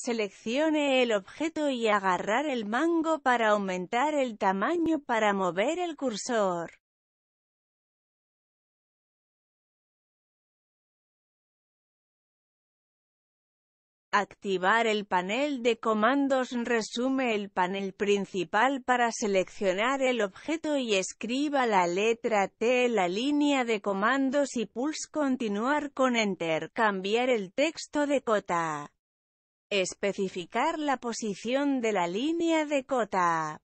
Seleccione el objeto y agarrar el mango para aumentar el tamaño para mover el cursor. Activar el panel de comandos resume el panel principal para seleccionar el objeto y escriba la letra T la línea de comandos y pulse continuar con Enter. Cambiar el texto de cota. Especificar la posición de la línea de cota.